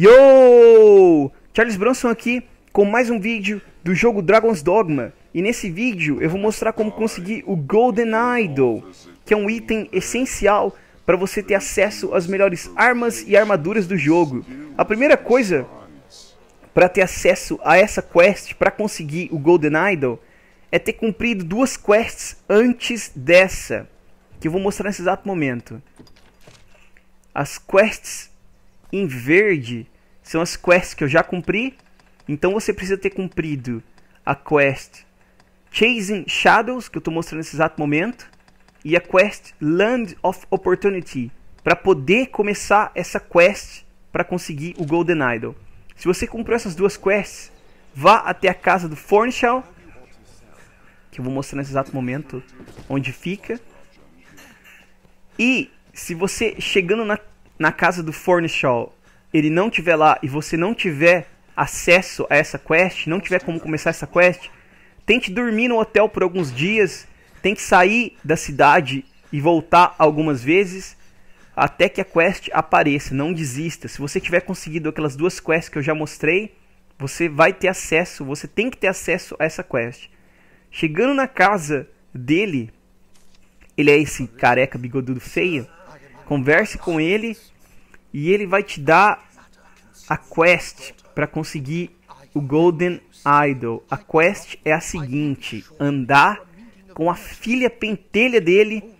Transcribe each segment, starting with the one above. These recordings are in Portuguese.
Yo! Charles Bronson aqui com mais um vídeo do jogo Dragon's Dogma. E nesse vídeo eu vou mostrar como conseguir o Golden Idol, que é um item essencial para você ter acesso às melhores armas e armaduras do jogo. A primeira coisa para ter acesso a essa quest, para conseguir o Golden Idol, é ter cumprido duas quests antes dessa, que eu vou mostrar nesse exato momento. As quests em verde são as quests que eu já cumpri. Então você precisa ter cumprido a quest Chasing Shadows, que eu estou mostrando nesse exato momento, e a quest Land of Opportunity, para poder começar essa quest para conseguir o Golden Idol. Se você cumpriu essas duas quests, vá até a casa do Fornishal, que eu vou mostrar nesse exato momento onde fica. E se você chegando na na casa do Fornishall, ele não tiver lá e você não tiver acesso a essa quest, não tiver como começar essa quest, tente dormir no hotel por alguns dias, tente sair da cidade e voltar algumas vezes até que a quest apareça, não desista. Se você tiver conseguido aquelas duas quests que eu já mostrei, você vai ter acesso, você tem que ter acesso a essa quest. Chegando na casa dele, ele é esse careca bigodudo feio Converse com ele e ele vai te dar a quest para conseguir o Golden Idol. A quest é a seguinte: andar com a filha pentelha dele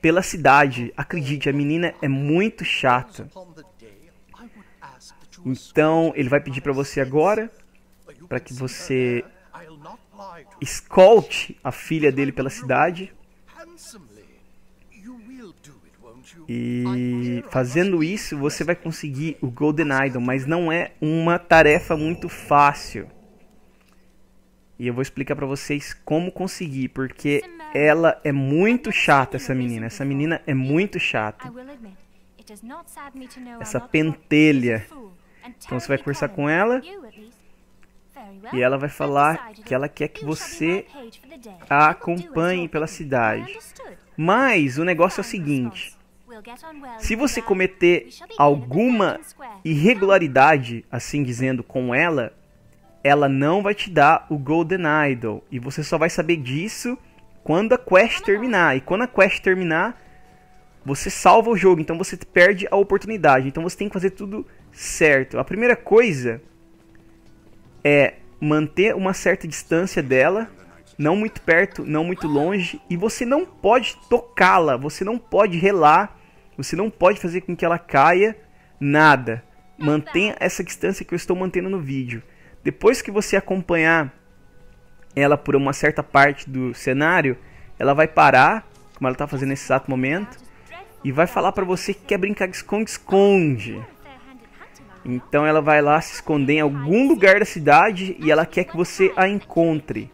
pela cidade. Acredite, a menina é muito chata. Então ele vai pedir para você agora para que você escolte a filha dele pela cidade. E fazendo isso, você vai conseguir o Golden Idol, mas não é uma tarefa muito fácil. E eu vou explicar para vocês como conseguir, porque ela é, é muito chata, essa menina. Essa menina é muito chata. Essa pentelha. Então você vai conversar com ela e ela vai falar que ela quer que você a acompanhe pela cidade. Mas o negócio é o seguinte: se você cometer alguma irregularidade, assim dizendo, com ela, ela não vai te dar o Golden Idol. E você só vai saber disso quando a quest terminar. E quando a quest terminar, você salva o jogo. Então você perde a oportunidade. Então você tem que fazer tudo certo. A primeira coisa é manter uma certa distância dela. Não muito perto, não muito longe. E você não pode tocá-la. Você não pode relar você não pode fazer com que ela caia nada. Mantenha essa distância que eu estou mantendo no vídeo. Depois que você acompanhar ela por uma certa parte do cenário, ela vai parar, como ela está fazendo nesse exato momento, e vai falar para você que quer brincar de esconde-esconde. Então ela vai lá se esconder em algum lugar da cidade e ela quer que você a encontre.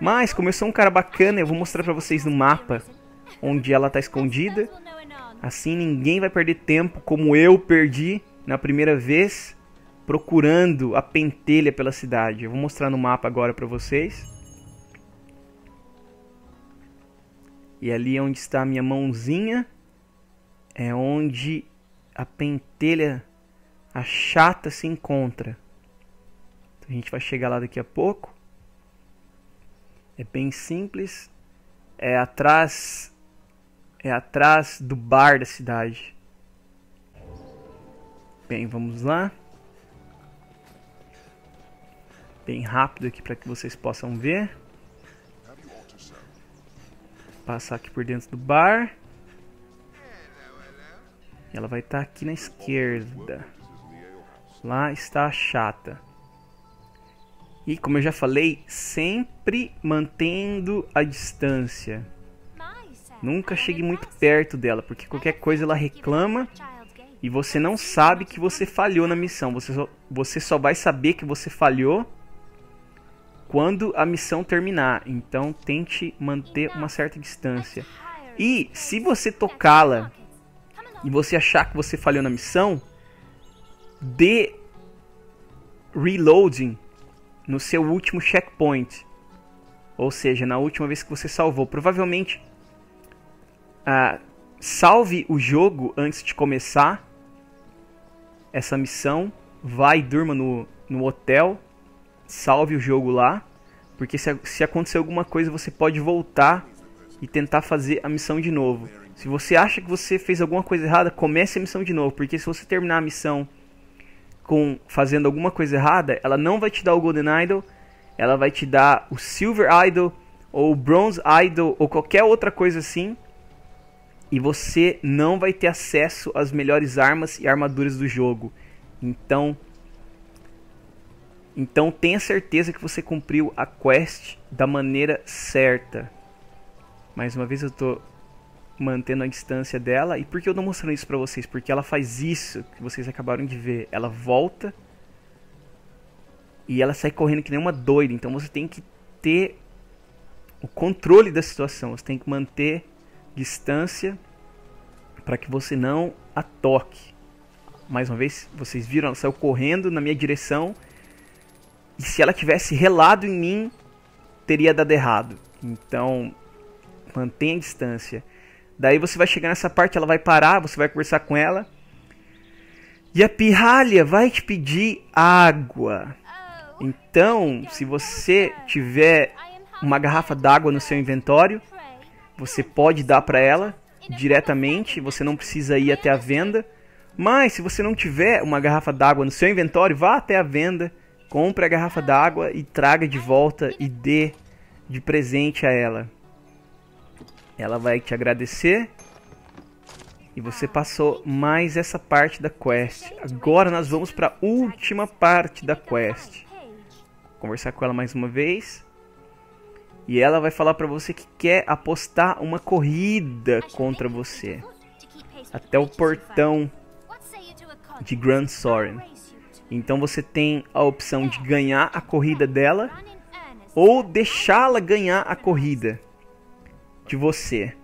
Mas como eu sou um cara bacana, eu vou mostrar para vocês no mapa onde ela está escondida Assim ninguém vai perder tempo como eu perdi na primeira vez procurando a pentelha pela cidade. Eu vou mostrar no mapa agora para vocês. E ali é onde está a minha mãozinha é onde a pentelha, a chata se encontra. Então a gente vai chegar lá daqui a pouco. É bem simples. É atrás é atrás do bar da cidade. Bem, vamos lá. Bem rápido aqui para que vocês possam ver. Passar aqui por dentro do bar. E ela vai estar tá aqui na esquerda. Lá está a chata. E como eu já falei, sempre mantendo a distância. Nunca chegue muito perto dela, porque qualquer coisa ela reclama e você não sabe que você falhou na missão. Você só, você só vai saber que você falhou quando a missão terminar. Então tente manter uma certa distância. E se você tocá-la e você achar que você falhou na missão, dê reloading no seu último checkpoint. Ou seja, na última vez que você salvou. Provavelmente ah, salve o jogo antes de começar essa missão. Vai, durma no, no hotel, salve o jogo lá. Porque se, se acontecer alguma coisa, você pode voltar e tentar fazer a missão de novo. Se você acha que você fez alguma coisa errada, comece a missão de novo. Porque se você terminar a missão com fazendo alguma coisa errada, ela não vai te dar o Golden Idol, ela vai te dar o Silver Idol ou o Bronze Idol ou qualquer outra coisa assim e você não vai ter acesso às melhores armas e armaduras do jogo. Então, então tenha certeza que você cumpriu a quest da maneira certa. Mais uma vez eu tô mantendo a distância dela. E por que eu tô mostrando isso pra vocês? Porque ela faz isso que vocês acabaram de ver. Ela volta e ela sai correndo que nem uma doida. Então você tem que ter o controle da situação. Você tem que manter distância para que você não a toque. Mais uma vez, vocês viram, ela saiu correndo na minha direção. E se ela tivesse relado em mim, teria dado errado. Então, mantenha a distância. Daí você vai chegar nessa parte, ela vai parar, você vai conversar com ela. E a pirralha vai te pedir água. Então, se você tiver uma garrafa d'água no seu inventório, você pode dar para ela diretamente, você não precisa ir até a venda. Mas se você não tiver uma garrafa d'água no seu inventório, vá até a venda, compre a garrafa d'água e traga de volta e dê de presente a ela. Ela vai te agradecer. E você passou mais essa parte da quest. Agora nós vamos para a última parte da quest. Conversar com ela mais uma vez. E ela vai falar para você que quer apostar uma corrida contra você. Até o portão de Grand Soren. Então você tem a opção de ganhar a corrida dela ou deixá-la ganhar a corrida de você.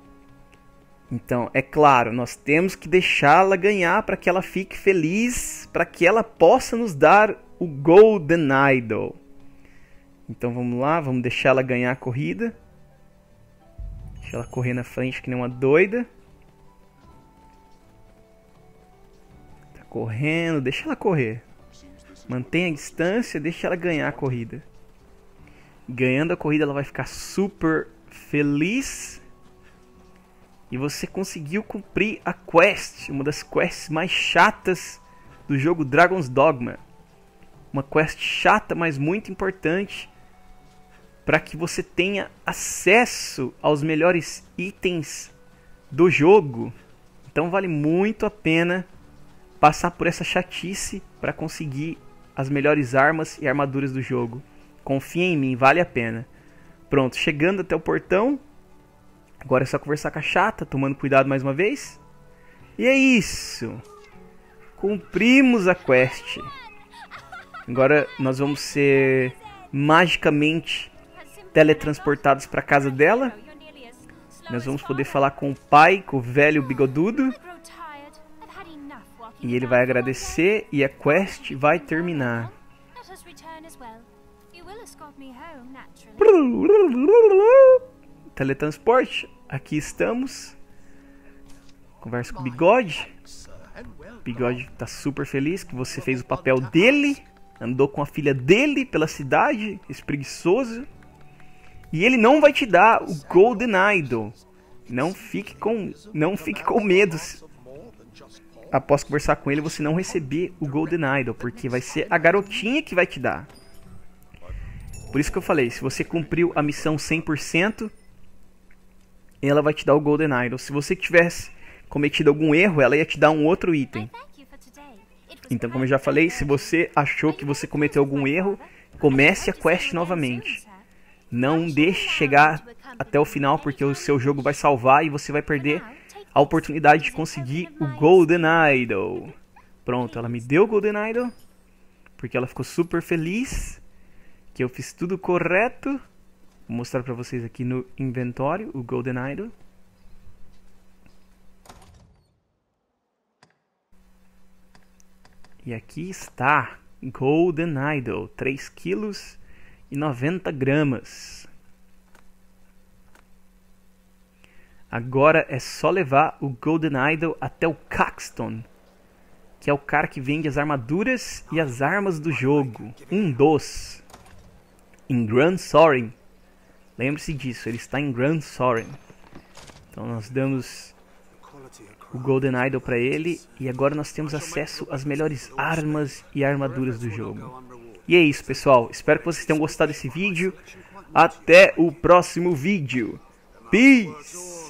Então, é claro, nós temos que deixá-la ganhar para que ela fique feliz, para que ela possa nos dar o Golden Idol. Então vamos lá, vamos deixar ela ganhar a corrida. Deixa ela correr na frente que nem uma doida. Tá correndo, deixa ela correr. Mantenha a distância, deixa ela ganhar a corrida. Ganhando a corrida, ela vai ficar super feliz. E você conseguiu cumprir a quest, uma das quests mais chatas do jogo Dragon's Dogma. Uma quest chata, mas muito importante para que você tenha acesso aos melhores itens do jogo. Então vale muito a pena passar por essa chatice para conseguir as melhores armas e armaduras do jogo. Confia em mim, vale a pena. Pronto, chegando até o portão. Agora é só conversar com a chata, tomando cuidado mais uma vez. E é isso. Cumprimos a quest. Agora nós vamos ser magicamente teletransportados para casa dela. Nós vamos poder falar com o pai, com o velho bigodudo. E ele vai agradecer e a quest vai terminar. Teletransporte, aqui estamos. Conversa com o Bigode. O Bigode tá super feliz que você fez o papel dele. Andou com a filha dele pela cidade, espreguiçoso. E ele não vai te dar o Golden Idol. Não fique com, não fique com medo. Após conversar com ele, você não receber o Golden Idol, porque vai ser a garotinha que vai te dar. Por isso que eu falei, se você cumpriu a missão 100%, ela vai te dar o Golden Idol. Se você tivesse cometido algum erro, ela ia te dar um outro item. Então, como eu já falei, se você achou que você cometeu algum erro, comece a quest novamente. Não deixe chegar até o final, porque o seu jogo vai salvar e você vai perder a oportunidade de conseguir o Golden Idol. Pronto, ela me deu o Golden Idol, porque ela ficou super feliz, que eu fiz tudo correto. Vou mostrar pra vocês aqui no inventório o Golden Idol. E aqui está Golden Idol, 3 quilos e 90 gramas. Agora é só levar o Golden Idol até o Caxton, que é o cara que vende as armaduras e as armas do jogo. Um dos. Em Grand Sorin. Lembre-se disso, ele está em Grand Sorin. Então nós damos o Golden Idol para ele e agora nós temos acesso às melhores armas e armaduras do jogo. E é isso, pessoal. Espero que vocês tenham gostado desse vídeo. Até o próximo vídeo. Peace!